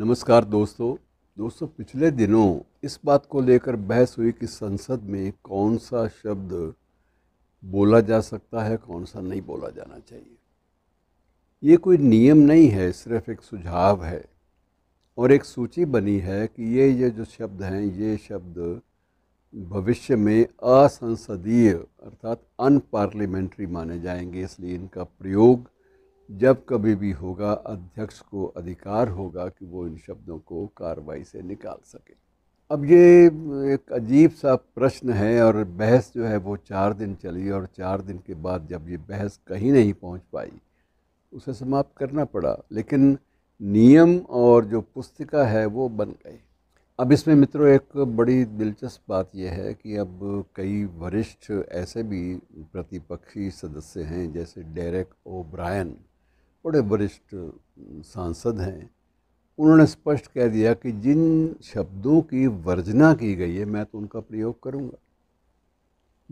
नमस्कार दोस्तों दोस्तों पिछले दिनों इस बात को लेकर बहस हुई कि संसद में कौन सा शब्द बोला जा सकता है कौन सा नहीं बोला जाना चाहिए ये कोई नियम नहीं है सिर्फ एक सुझाव है और एक सूची बनी है कि ये ये जो शब्द हैं ये शब्द भविष्य में असंसदीय अर्थात अनपार्लियामेंट्री माने जाएंगे इसलिए इनका प्रयोग जब कभी भी होगा अध्यक्ष को अधिकार होगा कि वो इन शब्दों को कार्रवाई से निकाल सके अब ये एक अजीब सा प्रश्न है और बहस जो है वो चार दिन चली और चार दिन के बाद जब ये बहस कहीं नहीं पहुंच पाई उसे समाप्त करना पड़ा लेकिन नियम और जो पुस्तिका है वो बन गई अब इसमें मित्रों एक बड़ी दिलचस्प बात यह है कि अब कई वरिष्ठ ऐसे भी प्रतिपक्षी सदस्य हैं जैसे डेरेक ओ ब्रायन बड़े वरिष्ठ सांसद हैं उन्होंने स्पष्ट कह दिया कि जिन शब्दों की वर्जना की गई है मैं तो उनका प्रयोग करूंगा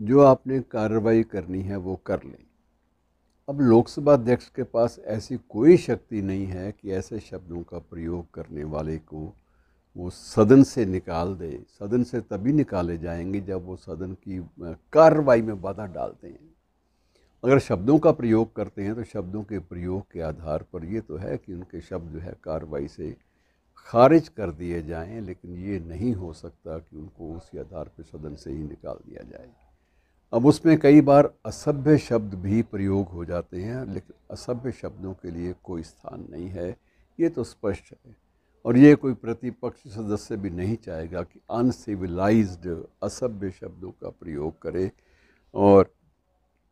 जो आपने कार्रवाई करनी है वो कर लें अब लोकसभा अध्यक्ष के पास ऐसी कोई शक्ति नहीं है कि ऐसे शब्दों का प्रयोग करने वाले को वो सदन से निकाल दे सदन से तभी निकाले जाएंगे जब वो सदन की कार्रवाई में बाधा डालते हैं अगर शब्दों का प्रयोग करते हैं तो शब्दों के प्रयोग के आधार पर ये तो है कि उनके शब्द जो है कार्रवाई से खारिज कर दिए जाएं लेकिन ये नहीं हो सकता कि उनको उसी आधार पर सदन से ही निकाल दिया जाए अब उसमें कई बार असभ्य शब्द भी प्रयोग हो जाते हैं लेकिन असभ्य शब्दों के लिए कोई स्थान नहीं है ये तो स्पष्ट है और ये कोई प्रतिपक्ष सदस्य भी नहीं चाहेगा कि अनसिविलाइज्ड असभ्य शब्दों का प्रयोग करे और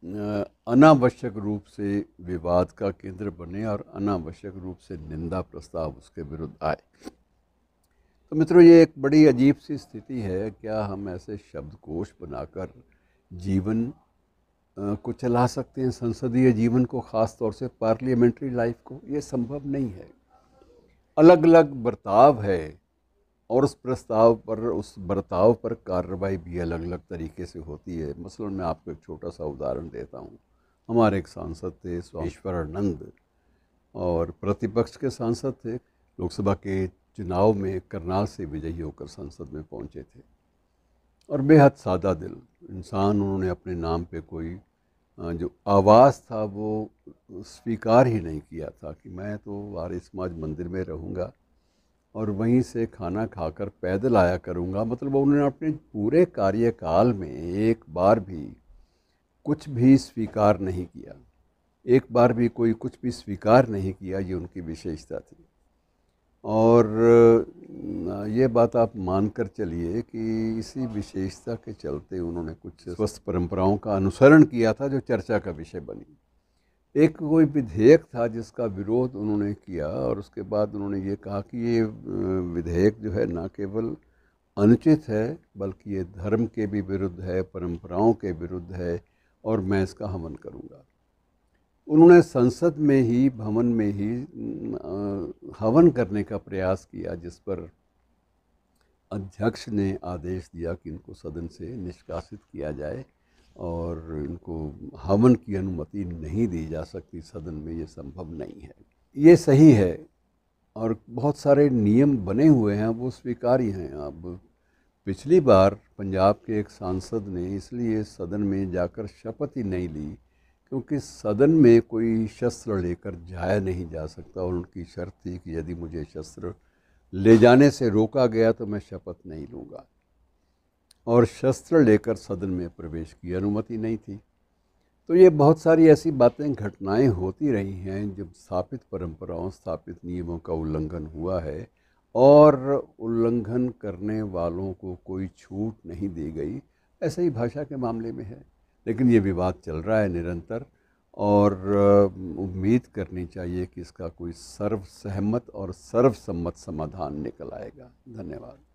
अनावश्यक रूप से विवाद का केंद्र बने और अनावश्यक रूप से निंदा प्रस्ताव उसके विरुद्ध आए तो मित्रों ये एक बड़ी अजीब सी स्थिति है क्या हम ऐसे शब्दकोश बनाकर जीवन को चला सकते हैं संसदीय जीवन को ख़ास तौर से पार्लियामेंट्री लाइफ को ये संभव नहीं है अलग अलग बर्ताव है और उस प्रस्ताव पर उस बर्ताव पर कार्रवाई भी अलग अलग तरीके से होती है मसलन मैं आपको एक छोटा सा उदाहरण देता हूँ हमारे एक सांसद थे आनंद और प्रतिपक्ष के सांसद थे लोकसभा के चुनाव में करनाल से विजयी होकर संसद में पहुँचे थे और बेहद सादा दिल इंसान उन्होंने अपने नाम पे कोई जो आवाज़ था वो स्वीकार ही नहीं किया था कि मैं तो आर्य समाज मंदिर में रहूँगा और वहीं से खाना खाकर पैदल आया करूँगा मतलब उन्होंने अपने पूरे कार्यकाल में एक बार भी कुछ भी स्वीकार नहीं किया एक बार भी कोई कुछ भी स्वीकार नहीं किया ये उनकी विशेषता थी और ये बात आप मान कर चलिए कि इसी विशेषता के चलते उन्होंने कुछ स्वस्थ परंपराओं का अनुसरण किया था जो चर्चा का विषय बनी एक कोई विधेयक था जिसका विरोध उन्होंने किया और उसके बाद उन्होंने ये कहा कि ये विधेयक जो है ना केवल अनुचित है बल्कि ये धर्म के भी विरुद्ध है परंपराओं के विरुद्ध है और मैं इसका हमन करूँगा उन्होंने संसद में ही भवन में ही हवन करने का प्रयास किया जिस पर अध्यक्ष ने आदेश दिया कि इनको सदन से निष्कासित किया जाए और इनको हवन की अनुमति नहीं दी जा सकती सदन में ये संभव नहीं है ये सही है और बहुत सारे नियम बने हुए हैं वो स्वीकार्य हैं अब पिछली बार पंजाब के एक सांसद ने इसलिए सदन में जाकर शपथ ही नहीं ली क्योंकि सदन में कोई शस्त्र लेकर जाया नहीं जा सकता और उनकी शर्त थी कि यदि मुझे शस्त्र ले जाने से रोका गया तो मैं शपथ नहीं लूँगा और शस्त्र लेकर सदन में प्रवेश की अनुमति नहीं थी तो ये बहुत सारी ऐसी बातें घटनाएं होती रही हैं जब स्थापित परंपराओं स्थापित नियमों का उल्लंघन हुआ है और उल्लंघन करने वालों को कोई छूट नहीं दी गई ऐसे ही भाषा के मामले में है लेकिन ये विवाद चल रहा है निरंतर और उम्मीद करनी चाहिए कि इसका कोई सर्वसहमत और सर्वसम्मत समाधान निकल आएगा धन्यवाद